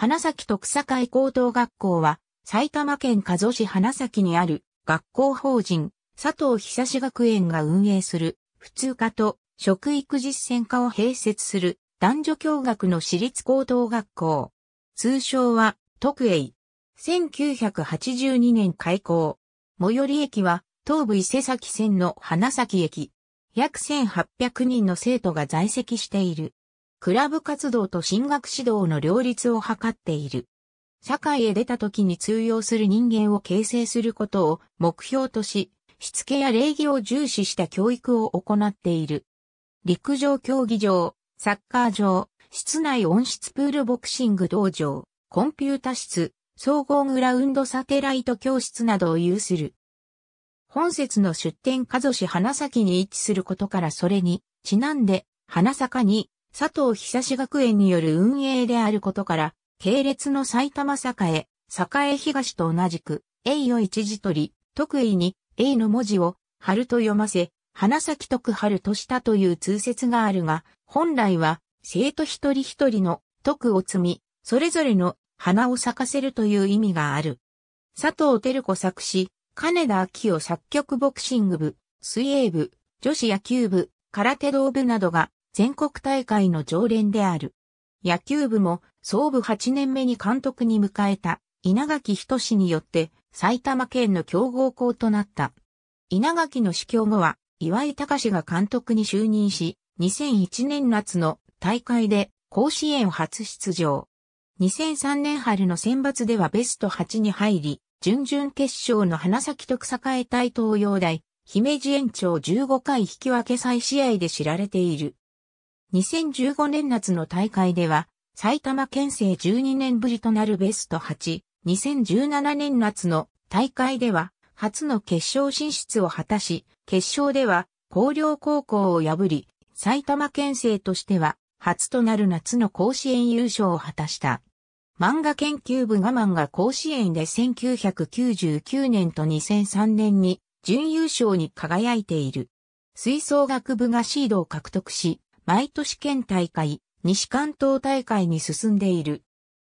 花咲徳栄高等学校は、埼玉県加須市花咲にある学校法人佐藤久志学園が運営する普通科と食育実践科を併設する男女共学の私立高等学校。通称は特栄。1982年開校。最寄り駅は東武伊勢崎線の花咲駅。約1800人の生徒が在籍している。クラブ活動と進学指導の両立を図っている。社会へ出た時に通用する人間を形成することを目標とし、しつけや礼儀を重視した教育を行っている。陸上競技場、サッカー場、室内温室プールボクシング道場、コンピュータ室、総合グラウンドサテライト教室などを有する。本節の出展加須市花咲に位置することからそれに、ちなんで、花坂に、佐藤久志学園による運営であることから、系列の埼玉栄、栄東と同じく、栄を一字取り、特異に、栄の文字を、春と読ませ、花咲徳春としたという通説があるが、本来は、生徒一人一人の徳を積み、それぞれの花を咲かせるという意味がある。佐藤照子作詞、金田明夫作曲ボクシング部、水泳部、女子野球部、空手道部などが全国大会の常連である。野球部も総部8年目に監督に迎えた稲垣仁によって埼玉県の強豪校となった。稲垣の死去後は岩井隆が監督に就任し、2001年夏の大会で甲子園初出場。2003年春の選抜ではベスト8に入り、準々決勝の花咲徳栄対東洋大、姫路延長15回引き分け再試合で知られている。2015年夏の大会では、埼玉県勢12年ぶりとなるベスト8、2017年夏の大会では、初の決勝進出を果たし、決勝では、広陵高校を破り、埼玉県勢としては、初となる夏の甲子園優勝を果たした。漫画研究部我慢が甲子園で1999年と2003年に準優勝に輝いている。吹奏楽部がシードを獲得し、毎年県大会、西関東大会に進んでいる。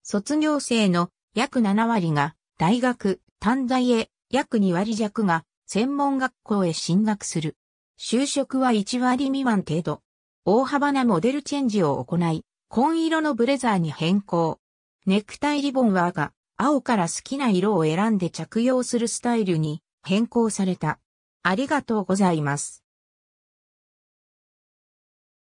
卒業生の約7割が大学、短大へ、約2割弱が専門学校へ進学する。就職は1割未満程度。大幅なモデルチェンジを行い、紺色のブレザーに変更。ネクタイリボンは赤、青から好きな色を選んで着用するスタイルに変更された。ありがとうございます。